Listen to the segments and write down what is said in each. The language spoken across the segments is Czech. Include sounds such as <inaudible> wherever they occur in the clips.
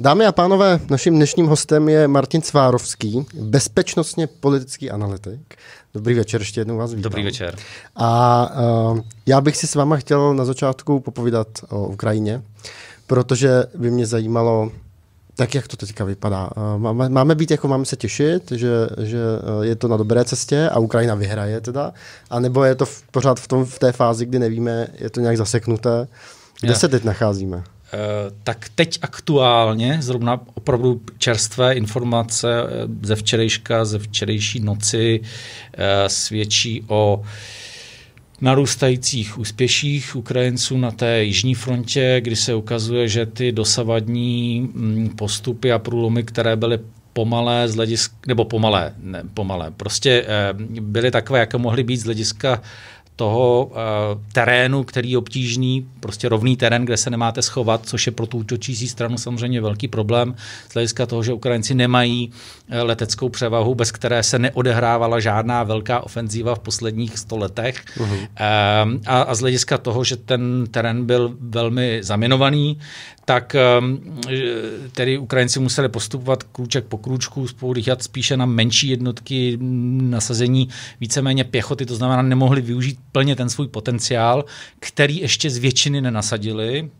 Dámy a pánové, naším dnešním hostem je Martin Cvárovský, bezpečnostně politický analytik. Dobrý večer, ještě jednou vás vítám. Dobrý večer. A uh, já bych si s váma chtěl na začátku popovídat o Ukrajině, protože by mě zajímalo, tak jak to teďka vypadá? Eh, máme, máme být jako máme se těšit, že, že eh, je to na dobré cestě a Ukrajina vyhraje teda, a nebo je to v, pořád v, tom, v té fázi, kdy nevíme, je to nějak zaseknuté? Kde já. se teď nacházíme? Eh, tak teď aktuálně, zrovna opravdu čerstvé informace eh, ze včerejška, ze včerejší noci eh, svědčí o narůstajících úspěších Ukrajinců na té jižní frontě, kdy se ukazuje, že ty dosavadní mm, postupy a průlomy, které byly pomalé z hlediska, nebo pomalé, ne, pomalé, prostě byly takové, jaké mohly být z hlediska toho uh, terénu, který je obtížný, prostě rovný terén, kde se nemáte schovat, což je pro tu útočící stranu samozřejmě velký problém, z hlediska toho, že Ukrajinci nemají eh, leteckou převahu, bez které se neodehrávala žádná velká ofenzíva v posledních sto Uh-huh. Uh, a, a z hlediska toho, že ten terén byl velmi zaminovaný, tak ehm, tedy Ukrajinci museli postupovat krůček po krůčku, spolíhat spíše na menší jednotky mm, nasazení víceméně pěchoty, to znamená nemohli využít plně ten svůj potenciál, který ještě z většiny nenasadili,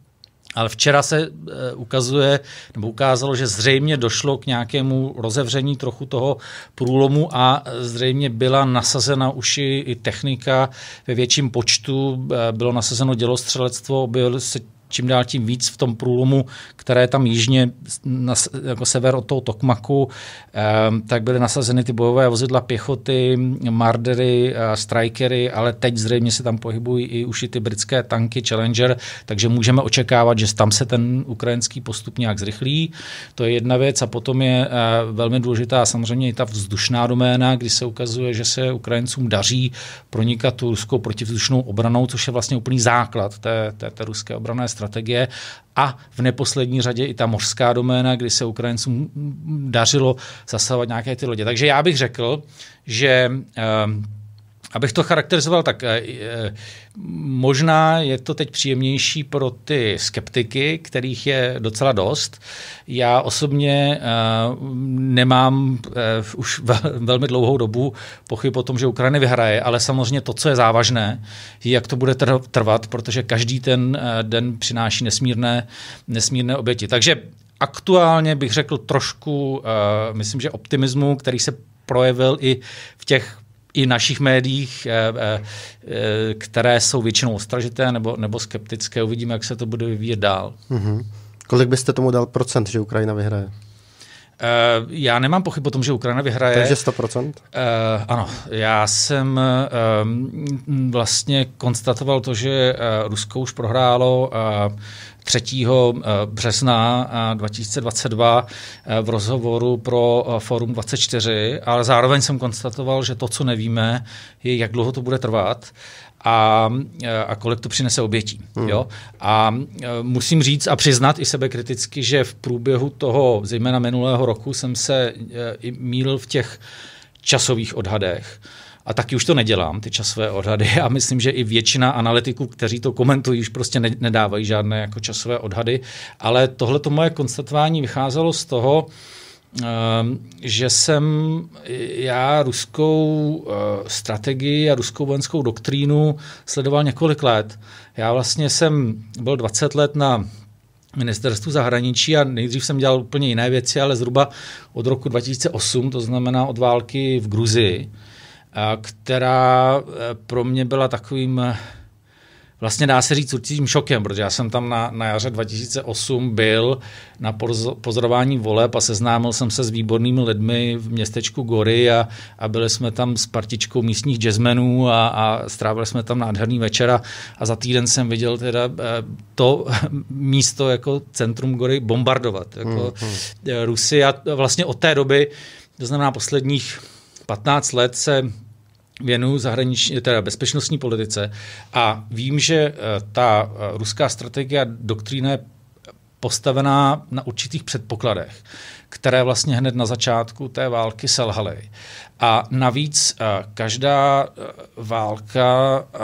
ale včera se eh, ukazuje, nebo ukázalo, že zřejmě došlo k nějakému rozevření trochu toho průlomu a eh, zřejmě byla nasazena už i technika ve větším počtu, eh, bylo nasazeno dělostřelectvo, objevily se čím dál tím víc v tom průlomu, které je tam jižně, na, jako sever od toho Tokmaku, eh, tak byly nasazeny ty bojové vozidla pěchoty, mardery, eh, strikery, ale teď zřejmě se tam pohybují i už i ty britské tanky Challenger, takže můžeme očekávat, že tam se ten ukrajinský postup nějak zrychlí. To je jedna věc a potom je eh, velmi důležitá samozřejmě i ta vzdušná doména, kdy se ukazuje, že se Ukrajincům daří pronikat tu ruskou protivzdušnou obranou, což je vlastně úplný základ té, té, té ruské obrané strategie a v neposlední řadě i ta mořská doména, kdy se Ukrajincům dařilo zasahovat nějaké ty lodě. Takže já bych řekl, že ehm, Abych to charakterizoval tak, eh, eh, možná je to teď příjemnější pro ty skeptiky, kterých je docela dost. Já osobně eh, nemám už velmi dlouhou dobu pochyb o tom, že Ukrajina vyhraje, ale samozřejmě to, co je závažné, je, jak to bude trvat, protože každý ten den přináší nesmírné, nesmírné oběti. Takže aktuálně bych řekl trošku, myslím, že optimismu, který se projevil i v těch i našich médiích, eh, eh, které jsou většinou ostražité nebo, nebo skeptické. Uvidíme, jak se to bude vyvíjet dál. Mm-hmm. Kolik byste tomu dal procent, že Ukrajina vyhraje? Uh, já nemám pochyb o tom, že Ukrajina vyhraje. Takže 100%? Uh, ano, já jsem vlastně konstatoval to, že uh, Rusko už prohrálo uh, 3. Eh, března 2022 eh, eh, v rozhovoru pro Forum 24, ale zároveň jsem konstatoval, že to, co nevíme, je, jak dlouho to bude trvat a, a kolik to přinese obětí. Hmm. Jo? A musím říct a přiznat i sebe kriticky, že v průběhu toho, zejména minulého roku, jsem se i mýlil v těch časových odhadech. A taky už to nedělám, ty časové odhady. <laughs> A myslím, že i většina analytiků, kteří to komentují, už prostě ne- nedávají žádné jako časové odhady. Ale tohle to moje konstatování vycházelo z toho, ehm, že jsem e, já ruskou e, strategii a ruskou vojenskou doktrínu sledoval několik let. Já vlastně jsem byl 20 let na ministerstvu zahraničí a nejdřív jsem dělal úplně jiné věci, ale zhruba od roku 2008, to znamená od války v Gruzii, která eh, pro mě byla takovým, eh, vlastně dá se říct určitým šokem, protože já jsem tam na, na jaře 2008 byl na pozorování voleb a seznámil jsem se s výbornými lidmi v městečku Gory a, a byli jsme tam s partičkou místních jazzmenů a, a strávili jsme tam nádherný večera a za týden jsem viděl teda eh, to <laughs> místo jako centrum Gory bombardovat. Jako mm hmm. Rusy a vlastně od té doby, to znamená posledních 15 let se věnuju zahraniční, teda bezpečnostní politice a vím, že eh, ta eh, ruská strategie a doktrína je postavená na určitých předpokladech, které vlastně hned na začátku té války selhaly. A navíc eh, každá eh, válka eh,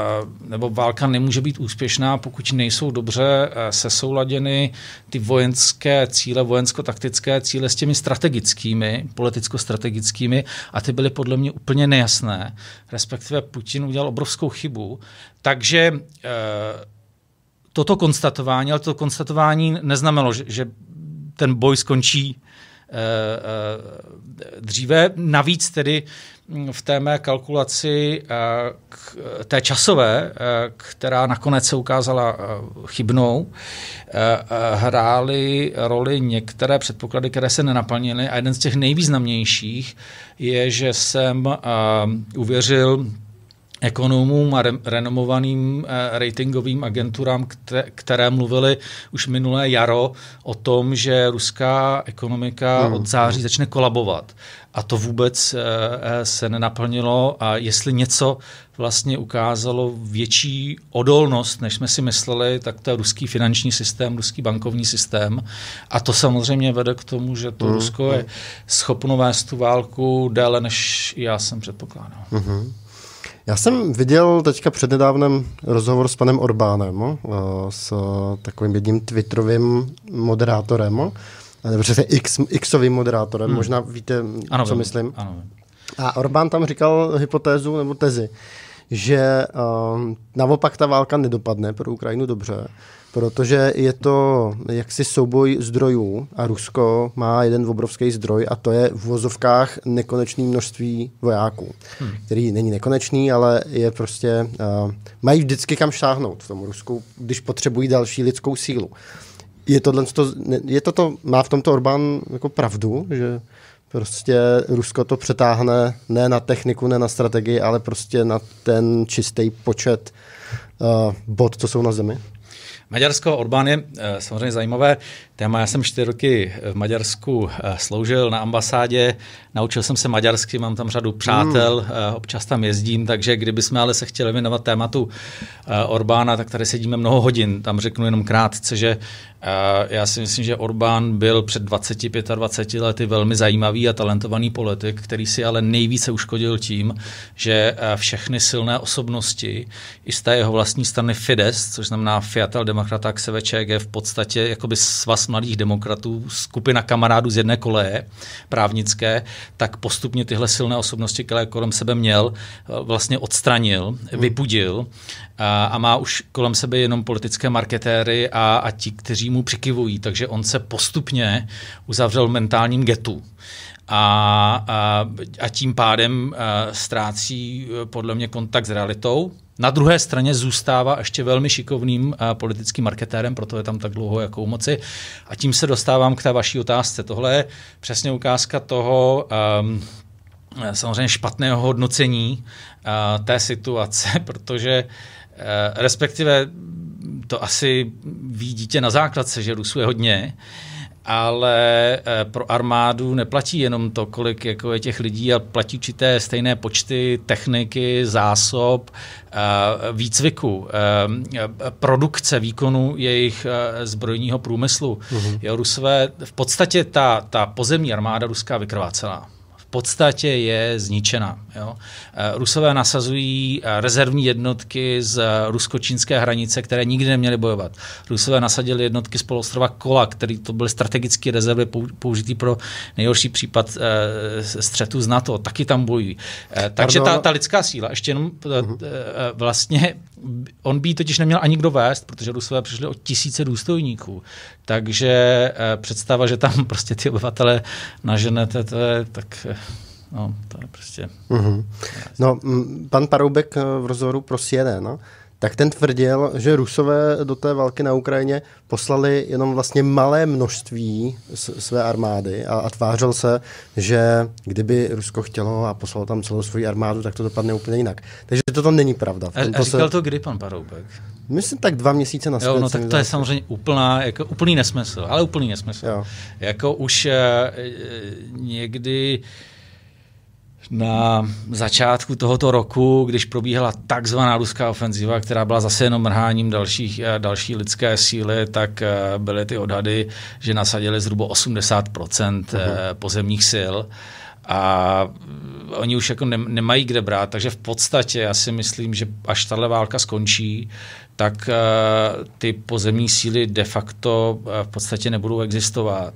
nebo válka nemůže být úspěšná, pokud nejsou dobře sesouladěny ty vojenské cíle, vojensko-taktické cíle s těmi strategickými, politicko-strategickými a ty byly podle mě úplně nejasné. Respektive Putin udělal obrovskou chybu, takže toto konstatování, ale to konstatování neznamenalo, že, že ten boj skončí eh, eh, dříve. Navíc tedy mm, v té mé kalkulaci eh, k té časové, která nakonec se ukázala chybnou, hrály roli některé předpoklady, které se nenaplnily a jeden z těch nejvýznamnějších je, že jsem uvěřil ekonomům a re- renomovaným eh, ratingovým agenturám, které, které mluvili už minulé jaro o tom, že ruská ekonomika hmm. od září začne kolabovat. A to vůbec eh, eh, se nenaplnilo a jestli něco vlastně ukázalo větší odolnost, než jsme si mysleli, tak to je ruský finanční systém, ruský bankovní systém. A to samozřejmě vede k tomu, že to hmm. Rusko je hmm. schopno vést tu válku déle, než já jsem předpokládal. Hmm. Já jsem viděl teďka přednedávnem rozhovor s panem Orbánem, eh, s takovým jedním twitterovým moderátorem, eh, nebo přesně X, Xovým moderátorem, hmm. možná víte, ano, co vím. myslím. Ano. A Orbán tam říkal hypotézu nebo tezi, že um, naopak ta válka nedopadne pro Ukrajinu dobře, protože je to jaksi souboj zdrojů a Rusko má jeden obrovský zdroj a to je v vozovkách nekonečné množství vojáků, hmm. který není nekonečný, ale je prostě, uh, mají vždycky kam šáhnout v tom Rusku, když potřebují další lidskou sílu. Je tohle, je to, to má v tomto Orbán jako pravdu, že Prostě Rusko to přetáhne ne na techniku, ne na strategii, ale prostě na ten čistý počet uh, bod, co jsou na zemi. Maďarsko, Orbán je eh, samozřejmě zajímavé téma. Já jsem čtyři roky v Maďarsku eh, sloužil na ambasádě, naučil jsem se maďarsky, mám tam řadu přátel, mm. občas tam jezdím, takže kdybychom ale se chtěli věnovat tématu Orbána, tak tady sedíme mnoho hodin. Tam řeknu jenom krátce, že já si myslím, že Orbán byl před 25 20 lety velmi zajímavý a talentovaný politik, který si ale nejvíce uškodil tím, že všechny silné osobnosti i z té jeho vlastní strany Fides, což znamená Fiatal Democracy, Demokrata k SVČG v podstatě jakoby svaz mladých demokratů, skupina kamarádů z jedné koleje právnické, tak postupně tyhle silné osobnosti, které kolem sebe měl, vlastně odstranil, hmm. vypudil a, a má už kolem sebe jenom politické marketéry a, a ti, kteří mu přikivují. Takže on se postupně uzavřel v mentálním getu a, a, a tím pádem a, ztrácí eh, podle mě kontakt s realitou na druhé straně zůstává ještě velmi šikovným eh, politickým marketérem, proto je tam tak dlouho jako u moci. A tím se dostávám k té vaší otázce. Tohle je přesně ukázka toho um, samozřejmě špatného hodnocení uh, té situace, <laughs> protože uh, respektive to asi ví dítě na základce, že Rusů je hodně, uh, ale eh, pro armádu neplatí jenom to, kolik jako je těch lidí, ale platí určité stejné počty techniky, zásob, eh, výcviku, eh, produkce výkonu jejich zbrojního průmyslu. uh Jo, Rusové, v podstatě ta, ta pozemní armáda ruská vykrvácela podstatě je zničena. Jo. Eh, Rusové nasazují eh, rezervní jednotky z eh, rusko-čínské hranice, které nikdy neměly bojovat. Rusové nasadili jednotky z poloostrova Kola, který to byly strategické rezervy použitý pro nejhorší případ střetu z NATO. Taky tam bojují. Takže ta, ta lidská síla, ještě jenom mhm. vlastně on by totiž neměl ani kdo vést, protože Rusové přišli o tisíce důstojníků. Takže eh, představa, že tam <laughs> prostě ty obyvatele naženete, to je tak... Eh, no, to je prostě... Mm-hmm. No, mm, pan Paroubek eh, v rozhovoru pro CNN, no, tak ten tvrdil, že Rusové do té války na Ukrajině poslali jenom vlastně malé množství své armády a, a tvářil se, že kdyby Rusko chtělo a poslalo tam celou svou armádu, tak to dopadne úplně jinak. Takže toto není pravda. tomto a říkal se... to kdy pan Paroubek? Myslím tak dva měsíce na Jo, no tak to je samozřejmě úplná, jako, úplný nesmysl, ale úplný nesmysl. Jo. Jako už e, někdy... E, na začátku tohoto roku, když probíhala takzvaná ruská ofenziva, která byla zase jenom mrháním dalších, eh, další lidské síly, tak eh, byly ty odhady, že nasadili zhruba 80 uh-huh. Eh, mhm. pozemních sil a oni už jako nemají kde brát, takže v podstatě já si myslím, že až tahle válka skončí, tak eh, ty pozemní síly de facto eh, v podstatě nebudou existovat.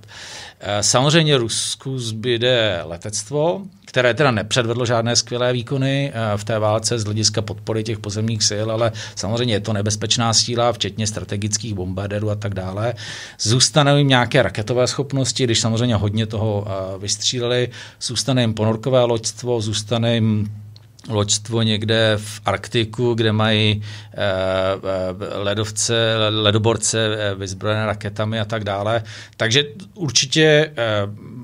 Eh, samozřejmě Rusku zbyde letectvo, které teda nepředvedlo žádné skvělé výkony v té válce z hlediska podpory těch pozemních sil, ale samozřejmě je to nebezpečná síla, včetně strategických bombardérů a tak dále. Zůstanou jim nějaké raketové schopnosti, když samozřejmě hodně toho vystříleli, zůstane jim ponorkové loďstvo, zůstane jim loďstvo někde v Arktiku, kde mají eh, eh, ledovce, ledoborce eh, vyzbrojené raketami a tak dále. Takže určitě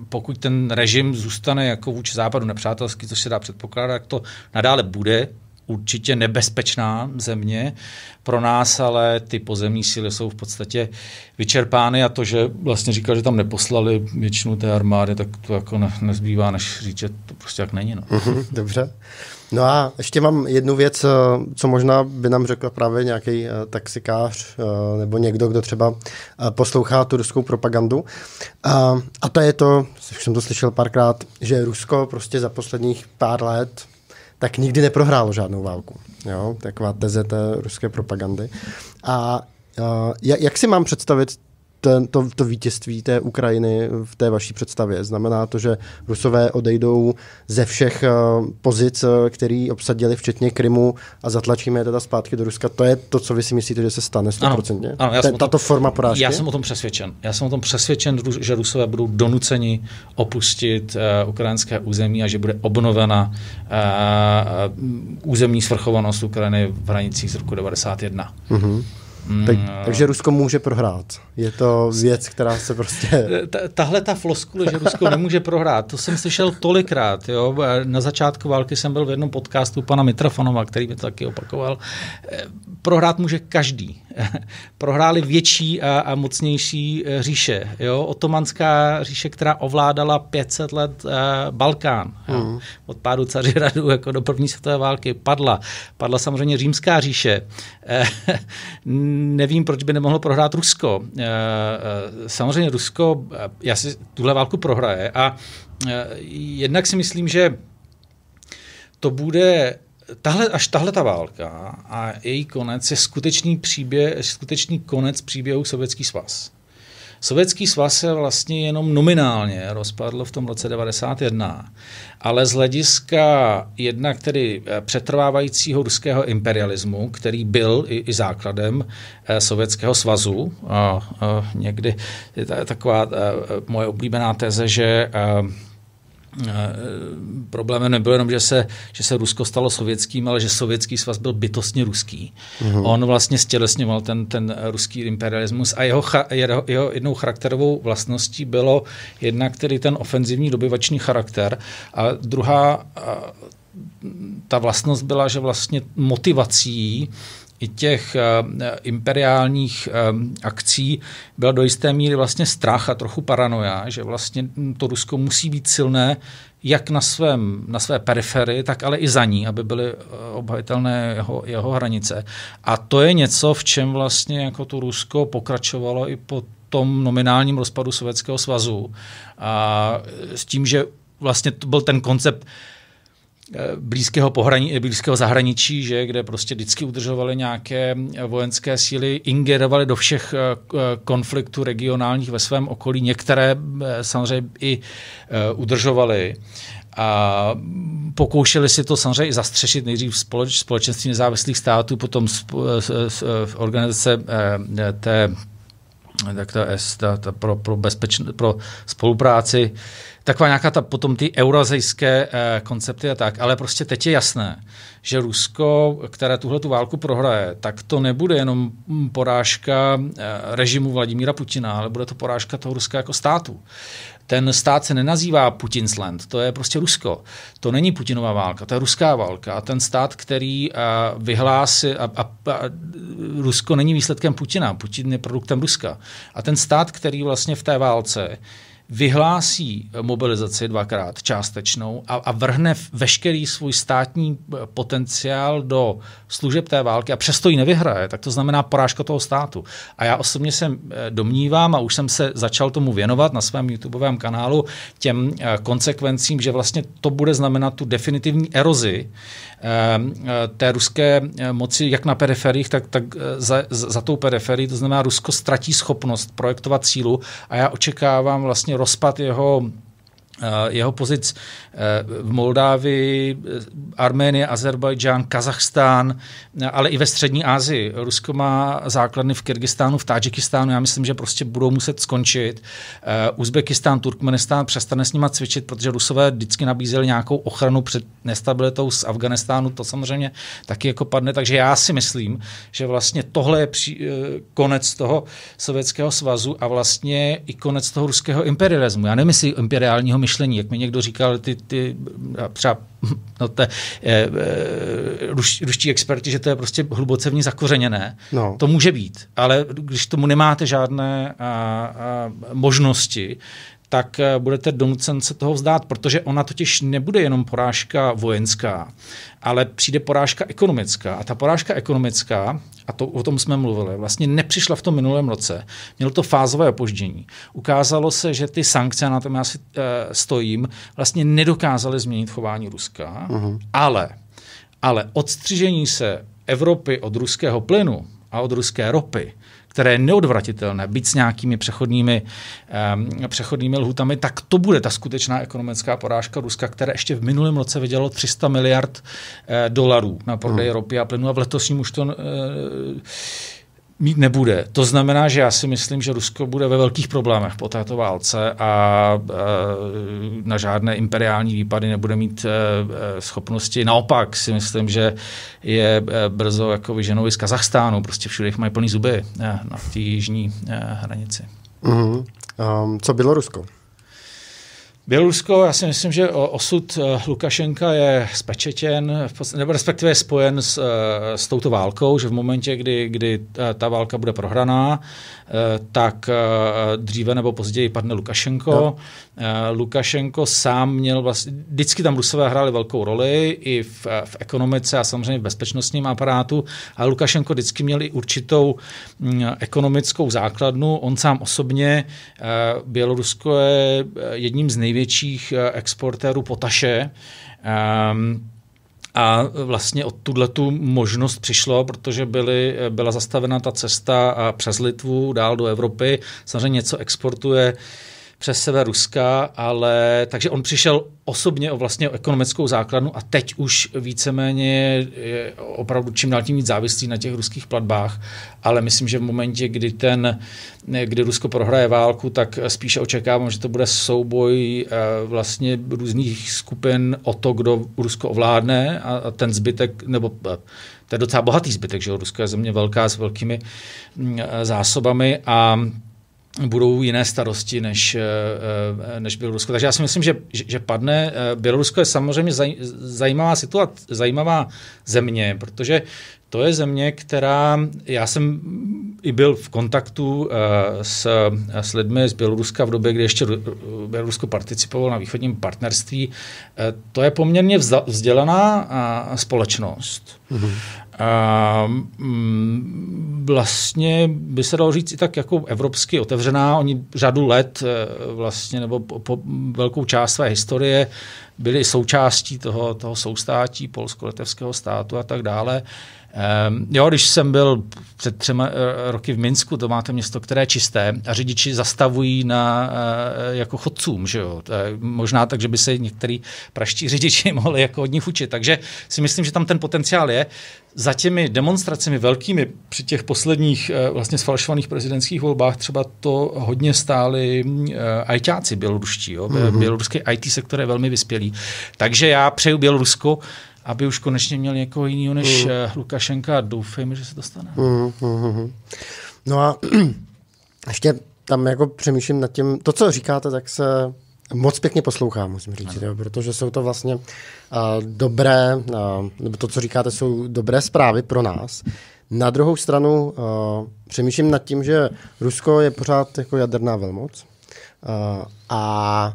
pokud ten režim zůstane jako vůči západu nepřátelský, což se dá předpokládat, jak to nadále bude, určitě nebezpečná země pro nás, ale ty pozemní síly jsou v podstatě vyčerpány a to, že vlastně říkal, že tam neposlali většinu té armády, tak to jako ne, nezbývá, než říct, že to prostě jak není. No. Mhm, dobře. No a ještě mám jednu věc, eh, co možná by nám řekl právě nějaký eh, taxikář eh, nebo někdo, kdo třeba poslouchá ruskou propagandu. A, a to je to, jsem to slyšel párkrát, že Rusko prostě za posledních pár let tak nikdy neprohrálo žádnou válku. Jo? Taková teze té ruské propagandy. A jak si mám představit ten, to, to vítězství té Ukrajiny v té vaší představě? Znamená to, že Rusové odejdou ze všech eh, pozic, eh, které obsadili, včetně Krymu, a zatlačíme je teda zpátky do Ruska? To je to, co vy si myslíte, že se stane 100%? Ano, ano, já jsem tato tom, forma porážky? Já jsem o tom přesvědčen. Já jsem o tom přesvědčen, že Rusové budou donuceni opustit uh, ukrajinské území a že bude obnovena uh, územní svrchovanost Ukrajiny v hranicích z roku 1991. Uh-huh. Mm. Tak, no. takže Rusko může prohrát. Je to věc, která se prostě... Tahle ta floskule, že Rusko nemůže prohrát, to jsem slyšel tolikrát. Jo? Na začátku války jsem byl v jednom podcastu pana Mitrofonova, který mi to taky opakoval. Eh, prohrát může každý. <laughs> Prohráli větší a, a mocnější eh, říše. Jo? Otomanská říše, která ovládala 500 let eh, Balkán. Jo? Hmm. Od pádu Cařiradu jako do první světové války padla. Padla samozřejmě římská říše. Eh, <laughs> nevím, proč by nemohlo prohrát Rusko. Eh, eh, samozřejmě Rusko, já si tuhle válku prohraje a jednak si myslím, že to bude tahle, až tahle ta válka a její konec je skutečný, příběh, skutečný konec příběhu Sovětský svaz. Sovětský svaz se vlastně jenom nominálně rozpadl v tom roce 1991, ale z hlediska jednak tedy eh, přetrvávajícího ruského imperialismu, který byl i, i základem eh, Sovětského svazu, a, a někdy je taková a, eh, moje oblíbená teze, že a, Eh, problémem nebylo jenom, že se, že se Rusko stalo sovětským, ale že sovětský svaz byl bytostně ruský. Uhum. On vlastně stělesňoval ten, ten ruský imperialismus a jeho, jeho, jeho jednou charakterovou vlastností bylo jednak tedy ten ofenzivní dobyvačný charakter a druhá ta vlastnost byla, že vlastně motivací i těch eh, imperiálních eh, akcí byla do jisté míry vlastně strach a trochu paranoja, že vlastně to Rusko musí být silné jak na, svém, na své periferii, tak ale i za ní, aby byly eh, obhajitelné jeho, jeho hranice. A to je něco, v čem vlastně jako to Rusko pokračovalo i po tom nominálním rozpadu Sovětského svazu. A s tím, že vlastně to byl ten koncept Eh, blízkého, pohraní, eh, blízkého zahraničí, že, kde prostě vždycky udržovali nějaké eh, vojenské síly, ingerovali do všech konfliktů regionálních ve svém okolí. Některé samozřejmě i udržovali. A pokoušeli si to samozřejmě i zastřešit nejdřív společenství nezávislých států, potom z, z, z organizace té tak ta S, ta, ta pro, pro, bezpečn, pro spolupráci, taková nějaká ta, potom ty eurazijské eh, koncepty a tak, ale prostě teď je jasné, že Rusko, které tuhle tu válku prohraje, tak to nebude jenom hm, porážka eh, režimu Vladimíra Putina, ale bude to porážka toho Ruska jako státu. Ten stát se nenazývá Putinsland, to je prostě Rusko. To není Putinova válka, to je ruská válka. A ten stát, který eh, vyhlásí, a, a, a Rusko není výsledkem Putina, Putin je produktem Ruska. A ten stát, který vlastně v té válce vyhlásí mobilizaci dvakrát částečnou a, a vrhne veškerý svůj státní eh, potenciál do služeb té války a přesto ji nevyhraje, tak to znamená porážka toho státu. A já osobně se eh, domnívám a už jsem se začal tomu věnovat na svém YouTubeovém kanálu těm eh, konsekvencím, že vlastně to bude znamenat tu definitivní erozi Ehm, eh, té ruské eh, moci, jak na periferiích, tak, tak eh, za, za tou periferií, to znamená Rusko ztratí schopnost projektovat sílu a já očekávám vlastně rozpad jeho Eh, jeho pozic eh, v Moldávii, eh, Arménie, Azerbajdžán, Kazachstán, ale i ve střední Asii. Rusko má základny v Kyrgyzstánu, v Tádžikistánu, já myslím, že prostě budou muset skončit. Uzbekistán, Turkmenistán přestane s nima cvičit, protože Rusové vždycky nabízeli nějakou ochranu před nestabilitou z Afganistánu, to samozřejmě taky jako padne. Takže já si myslím, že vlastně tohle je při, konec toho Sovětského svazu a vlastně i konec toho ruského imperialismu. Já nemyslím imperiálního myšlení. Jak mi někdo říkal, ty, ty třeba <laughs> no te, e, ruš, ruští experti, že to je prostě hluboce v ní zakořeněné. No. To může být, ale když tomu nemáte žádné a, a možnosti, tak eh, budete donucen se toho vzdát, protože ona totiž nebude jenom porážka vojenská, ale přijde porážka ekonomická. A ta porážka ekonomická, a to, o tom jsme mluvili, vlastně nepřišla v tom minulém roce. Mělo to fázové opoždění. Ukázalo se, že ty sankce, na tom já si e, stojím, vlastně nedokázaly změnit chování Ruska, uh-huh. ale, ale odstřižení se Evropy od ruského plynu a od ruské ropy které je neodvratitelné, být s nějakými přechodnými, um, přechodnými lhutami, tak to bude ta skutečná ekonomická porážka Ruska, které ještě v minulém roce vydělalo 300 miliard uh, dolarů na prodej hmm. ropy a plynu a v letošním už to uh, mít nebude. To znamená, že já si myslím, že Rusko bude ve velkých problémech po této válce a e, na žádné imperiální výpady nebude mít e, e schopnosti. Naopak si myslím, že je e, brzo jako vyženou z Kazachstánu. Prostě všude jich mají plný zuby e, na té jižní e, hranici. Mm-hmm. Um, co Rusko? Bělorusko, já si myslím, že osud eh, Lukašenka je spečetěn, nebo respektive je spojen s, eh, s touto válkou, že v momentě, kdy, kdy eh, ta válka bude prohraná, tak dříve nebo později padne Lukašenko. No. Lukašenko sám měl vlastně, vždycky tam Rusové hráli velkou roli i v, v ekonomice a samozřejmě v bezpečnostním aparátu, ale Lukašenko vždycky měl i určitou mm, ekonomickou základnu. On sám osobně, Bělorusko je jedním z největších největších eh, exportérů potaše. Ehm, a vlastně od tuhle tu možnost přišlo, protože byly, eh, byla zastavena ta cesta eh, přes Litvu dál do Evropy. Samozřejmě něco exportuje přes sebe Ruska, ale takže on přišel osobně o vlastně o ekonomickou základnu a teď už víceméně je opravdu čím dál tím víc závislý na těch ruských platbách, ale myslím, že v momentě, kdy ten, kdy Rusko prohraje válku, tak spíše očekávám, že to bude souboj eh, vlastně různých skupin o to, kdo Rusko ovládne a ten zbytek, nebo eh, to je docela bohatý zbytek, že Rusko je země velká s velkými mm, eh, zásobami a budou jiné starosti než, eh, eh, než Bělorusko. Takže já si myslím, že, že padne. Eh, Bělorusko je samozřejmě zajímavá situace, zajímavá země, protože to je země, která, já jsem i byl v kontaktu s, s lidmi z Běloruska v době, kdy ještě Bělorusko participovalo na východním partnerství. To je poměrně vzdělaná společnost. Mm-hmm. A mm, vlastně by se dalo říct i tak jako evropsky otevřená. Oni řadu let eh, vlastně nebo po, po velkou část své historie byli součástí toho, toho soustátí polsko-litevského státu a tak dále. Uh, Um, jo, když jsem byl před třema eh, roky v Minsku, to máte město, které je čisté, a řidiči zastavují na, eh, jako chodcům, že jo. Možná tak, že by se některý praští <laughs> řidiči mohli jako od nich učit. Takže si myslím, že tam ten potenciál je. Za těmi demonstracemi velkými při těch posledních eh, vlastně sfalšovaných prezidentských volbách třeba to hodně stáli ajťáci běloruští. Jo? Mm-hmm. Běloruský IT sektor je velmi vyspělý. Takže já přeju Bělorusku, aby už konečně měl někoho jiného než mm. Eh, Lukašenka. Doufejme, že se to stane. Mm, mm, mm. mm. No a <clears throat> ještě tam jako přemýšlím nad tím, to, co říkáte, tak se moc pěkně poslouchám, musím říct, jo, protože jsou to vlastně uh, dobré, uh, nebo to, co říkáte, jsou dobré zprávy pro nás. Na druhou stranu uh, přemýšlím nad tím, že Rusko je pořád jako jaderná velmoc uh, a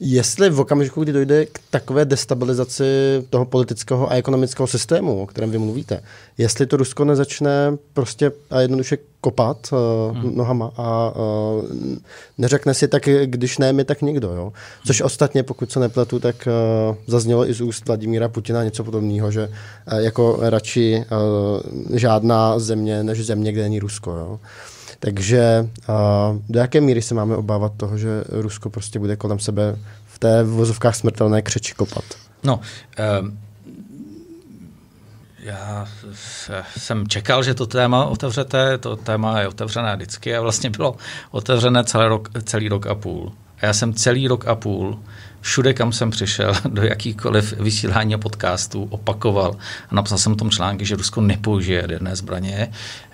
Jestli v okamžiku, kdy dojde k takové destabilizaci toho politického a ekonomického systému, o kterém vy mluvíte, jestli to Rusko nezačne prostě a jednoduše kopat uh, hmm. nohama a uh, neřekne si tak, když ne my, tak nikdo. Jo? Což hmm. ostatně, pokud se nepletu, tak uh, zaznělo i z úst Vladimíra Putina něco podobného, že uh, jako radši uh, žádná země, než země, kde není Rusko. Jo? Uh, takže do jaké míry se máme obávat toho, že Rusko prostě bude kolem sebe v té vozovkách smrtelné křeči kopat? No, um já jsem čekal, že to téma otevřete, to téma je otevřené vždycky a vlastně bylo otevřené celý rok, celý rok a půl. A já jsem celý rok a půl všude, kam jsem přišel, <laughs> do jakýkoliv vysílání a podcastů, opakoval. Napsal jsem v tom články, že Rusko nepoužije jedné zbraně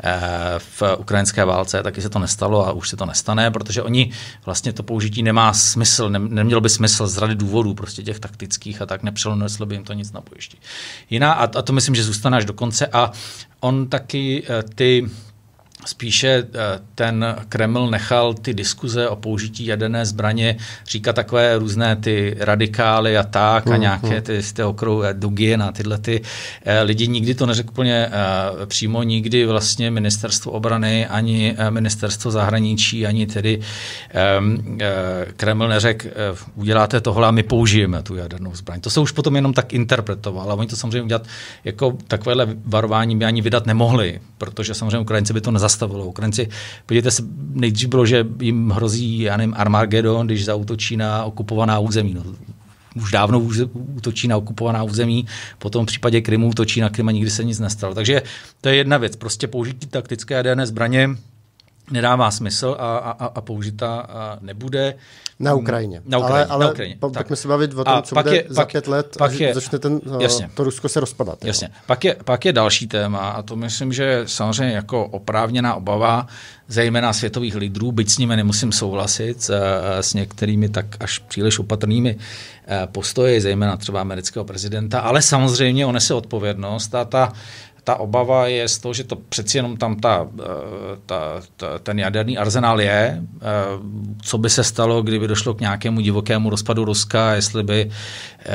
eh, v ukrajinské válce, taky se to nestalo a už se to nestane, protože oni vlastně to použití nemá smysl, nemělo by smysl z rady důvodů prostě těch taktických a tak nepřeloneslo by jim to nic na bojišti. Jiná, a to myslím, že zůstane až do konce a on taky eh, ty spíše eh, ten Kreml nechal ty diskuze o použití jaderné zbraně říkat takové různé ty radikály a tak a mm-hmm. nějaké ty z té okruhu Dugin a tyhle ty eh, lidi. Nikdy to neřekl úplně eh, přímo, nikdy vlastně ministerstvo obrany ani ministerstvo zahraničí, ani tedy ehm, Kreml neřekl, uděláte tohle a my použijeme tu jadernou zbraň. To se už potom jenom tak interpretovalo. Ale oni to samozřejmě udělat jako takovéhle varování by ani vydat nemohli, protože samozřejmě Ukrajinci by to nezas zastavilo. Ukrajinci, podívejte se, nejdřív bylo, že jim hrozí, já nevím, Armagedon, když zautočí na okupovaná území. No, už dávno už útočí na okupovaná území, potom v případě Krymu útočí na Krym a nikdy se nic nestalo. Takže to je jedna věc, prostě použití taktické jaderné zbraně nedává smysl a, a, a použita a nebude. Na mm, Ukrajině. Na Ukrajině. Ale, ale na Ukrajině. Po, pojďme se bavit o tom, co pak bude je, za pak, pět let, pak až je, začne ten, eh, jasně, to Rusko se rozpadat. Jako. Jasně. Pak je, pak je další téma a to myslím, že samozřejmě jako oprávněná obava zejména světových lidrů, byť s nimi nemusím souhlasit, s, eh, s některými tak až příliš opatrnými eh, postoji, zejména třeba amerického prezidenta, ale samozřejmě onese odpovědnost a ta ta obava je z toho, že to přeci jenom tam ta, eh, ta, ta, ten jaderný arzenál je. Eh, co by se stalo, kdyby došlo k nějakému divokému rozpadu Ruska, jestli by eh,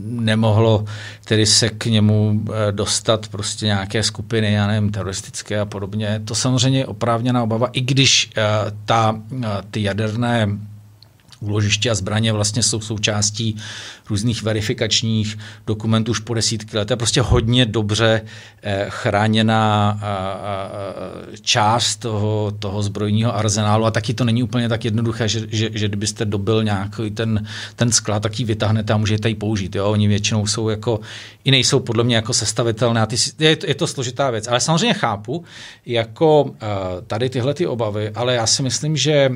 nemohlo tedy se k němu dostat prostě nějaké skupiny, já nevím, teroristické a podobně. To samozřejmě je oprávněná obava, i když ta, ty jaderné úložiště a zbraně vlastně jsou součástí různých verifikačních dokumentů už po desítky let. To je prostě hodně dobře eh, chráněná eh, eh, část toho, toho zbrojního arzenálu a taky to není úplně tak jednoduché, že, že, že kdybyste dobil nějaký ten, ten sklad, tak ji vytáhnete a můžete ji použít. Jo? Oni většinou jsou jako, i nejsou podle mě jako sestavitelné. A ty, je, je to složitá věc. Ale samozřejmě chápu, jako tady tyhle ty obavy, ale já si myslím, že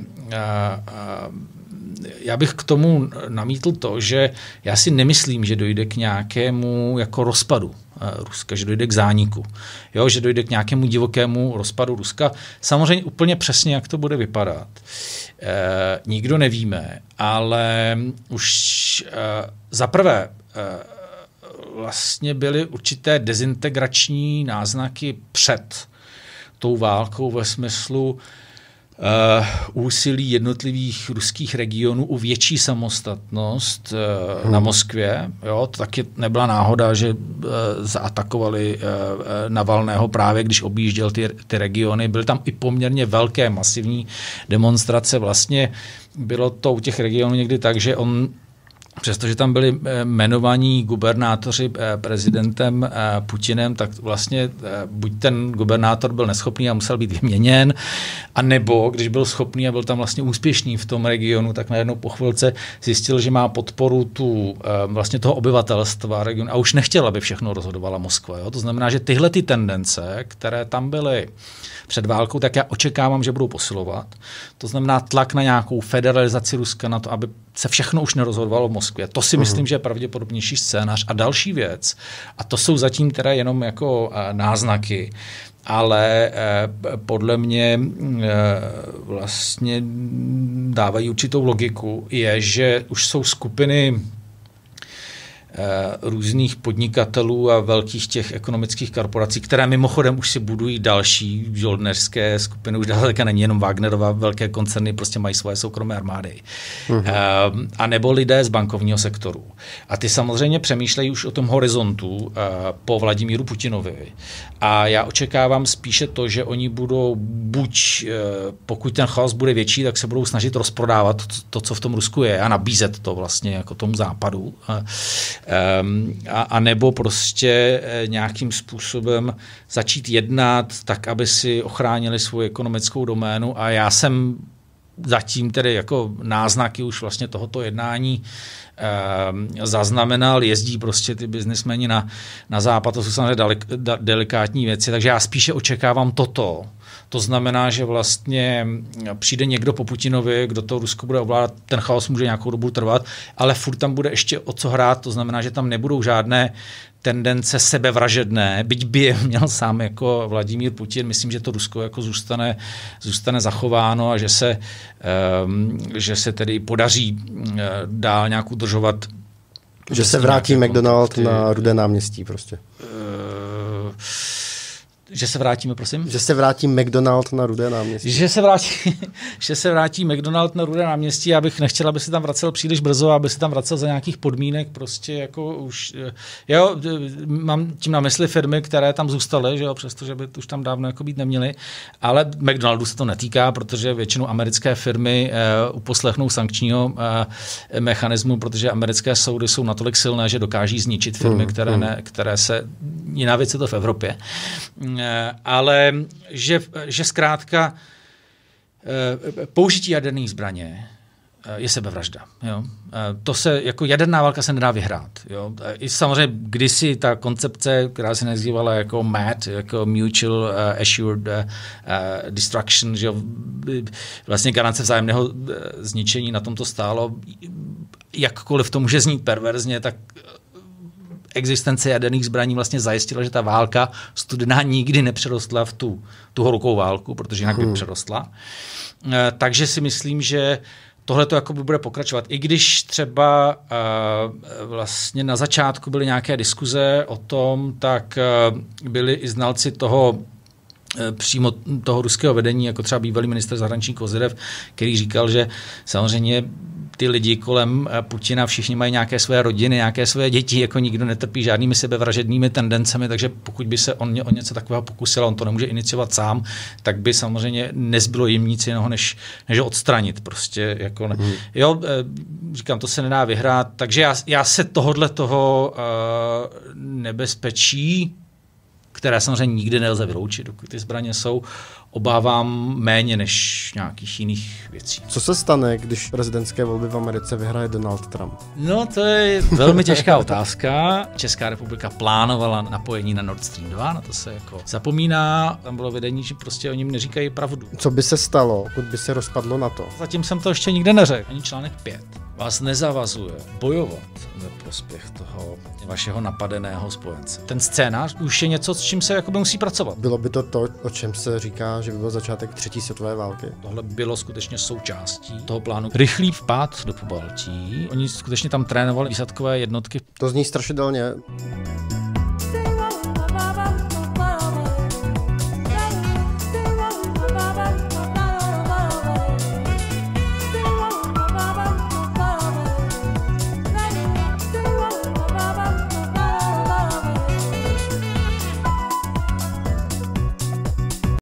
já bych k tomu namítl to, že já si nemyslím, že dojde k nějakému jako rozpadu eh, Ruska, že dojde k zániku, jo, že dojde k nějakému divokému rozpadu Ruska. Samozřejmě úplně přesně, jak to bude vypadat, e, nikdo nevíme, ale už e, eh, zaprvé e, vlastně byly určité dezintegrační náznaky před tou válkou ve smyslu, Eh, úsilí jednotlivých ruských regionů u větší samostatnost eh, na hmm. Moskvě. Jo, to taky nebyla náhoda, že eh, zaatakovali Navalného právě, když objížděl ty, ty regiony. Byly tam i poměrně velké masivní demonstrace. Vlastně bylo to u těch regionů někdy tak, že on Přestože tam byli eh, jmenovaní gubernátoři eh, prezidentem eh, Putinem, tak vlastně buď ten gubernátor byl neschopný a musel být vyměněn, a nebo když byl schopný a byl tam vlastně úspěšný v tom regionu, tak najednou po chvilce zjistil, že má podporu tu, vlastně toho obyvatelstva regionu a už nechtěl, aby všechno rozhodovala Moskva. Jo? To znamená, že tyhle ty tendence, které tam byly, před válkou, tak já očekávám, že budou posilovat. To znamená tlak na nějakou federalizaci Ruska na to, aby se všechno už nerozhodovalo v Moskvě. To si mhm. myslím, že je pravděpodobnější scénář. A další věc, a to jsou zatím teda jenom jako eh, náznaky, ale eh, podle mě eh, vlastně dávají určitou logiku, je, že už jsou skupiny Eh, různých podnikatelů a velkých těch ekonomických korporací, které mimochodem už si budují další žoldnerské skupiny, už daleka není jenom Wagnerova, velké koncerny prostě mají svoje soukromé armády. Mm-hmm. A nebo lidé z bankovního sektoru. A ty samozřejmě přemýšlejí už o tom horizontu eh, po Vladimíru Putinovi. A já očekávám spíše to, že oni budou buď, pokud ten chaos bude větší, tak se budou snažit rozprodávat to, co v tom Rusku je a nabízet to vlastně jako tomu západu Ehm, a, a nebo prostě eh, nějakým způsobem začít jednat tak, aby si ochránili svou ekonomickou doménu a já jsem zatím tedy jako náznaky už vlastně tohoto jednání ehm, zaznamenal, jezdí prostě ty biznismeni na, na západ, to jsou samozřejmě delikátní věci, takže já spíše očekávám toto, to znamená, že vlastně přijde někdo po Putinovi, kdo to Rusko bude ovládat, ten chaos může nějakou dobu trvat, ale furt tam bude ještě o co hrát, to znamená, že tam nebudou žádné tendence sebevražedné, byť by je <laughs> měl sám jako Vladimír Putin, myslím, že to Rusko jako zůstane, zůstane zachováno a že se, um, že se tedy podaří eh, dál nějak udržovat že se vrátí McDonald na rudé náměstí prostě. Uh, že se vrátíme, prosím? Že se vrátí McDonald na Rudé náměstí. Že se vrátí, <laughs> že se vrátí McDonald na Rudé náměstí. Já bych nechtěl, aby se tam vracel příliš brzo, aby se tam vracel za nějakých podmínek. Prostě jako už, eh, jo, eh, mám tím na mysli firmy, které tam zůstaly, že jo, přestože by už tam dávno jako být neměly. Ale McDonaldu se to netýká, protože většinou americké firmy uh, uposlechnou sankčního uh, mechanismu, protože americké soudy jsou natolik silné, že dokáží zničit firmy, mm, které, mm. Ne, které se, jiná věc je to v Evropě Eh, ale že, že zkrátka eh, použití jaderných zbraně eh, je sebevražda. Jo? To se, jako jaderná válka se nedá vyhrát. Jo? I samozřejmě kdysi ta koncepce, která se nazývala jako MAD, jako Mutual uh, Assured uh, Destruction, že jo? vlastně garance vzájemného zničení na tom to stálo, jakkoliv to může znít perverzně, tak existence jaderných zbraní vlastně zajistila, že ta válka studená nikdy nepřerostla v tu, tu horkou válku, protože jinak by hmm. přerostla. Eh, takže si myslím, že tohle to jako bude pokračovat. I když třeba uh, vlastně na začátku byly nějaké diskuze o tom, tak uh, byli i znalci toho přímo toho ruského vedení, jako třeba bývalý minister zahraničí Kozirev, který říkal, že samozřejmě ty lidi kolem eh, Putina všichni mají nějaké své rodiny, nějaké své děti, jako nikdo netrpí žádnými sebevražednými tendencemi, takže pokud by se on o něco takového pokusil, on to nemůže iniciovat sám, tak by samozřejmě nezbylo jim nic jiného, než, než odstranit. Prostě jako ne. Hmm. Jo, eh, říkám, to se nedá vyhrát, takže já, já se tohodle toho uh, nebezpečí které samozřejmě nikdy nelze vyloučit, dokud ty zbraně jsou, obávám méně než nějakých jiných věcí. Co se stane, když prezidentské volby v Americe vyhraje Donald Trump? No to je velmi těžká otázka. Česká republika plánovala napojení na Nord Stream 2, na to se jako zapomíná. Tam bylo vedení, že prostě o něm neříkají pravdu. Co by se stalo, pokud by se rozpadlo na to? Zatím jsem to ještě nikde neřekl, ani článek 5 vás nezavazuje bojovat ve prospěch toho vašeho napadeného spojence. Ten scénář už je něco, s čím se jakoby musí pracovat. Bylo by to to, o čem se říká, že by byl začátek třetí světové války. Tohle bylo skutečně součástí toho plánu. Rychlý vpád do Pobaltí. Oni skutečně tam trénovali výsadkové jednotky. To zní strašidelně.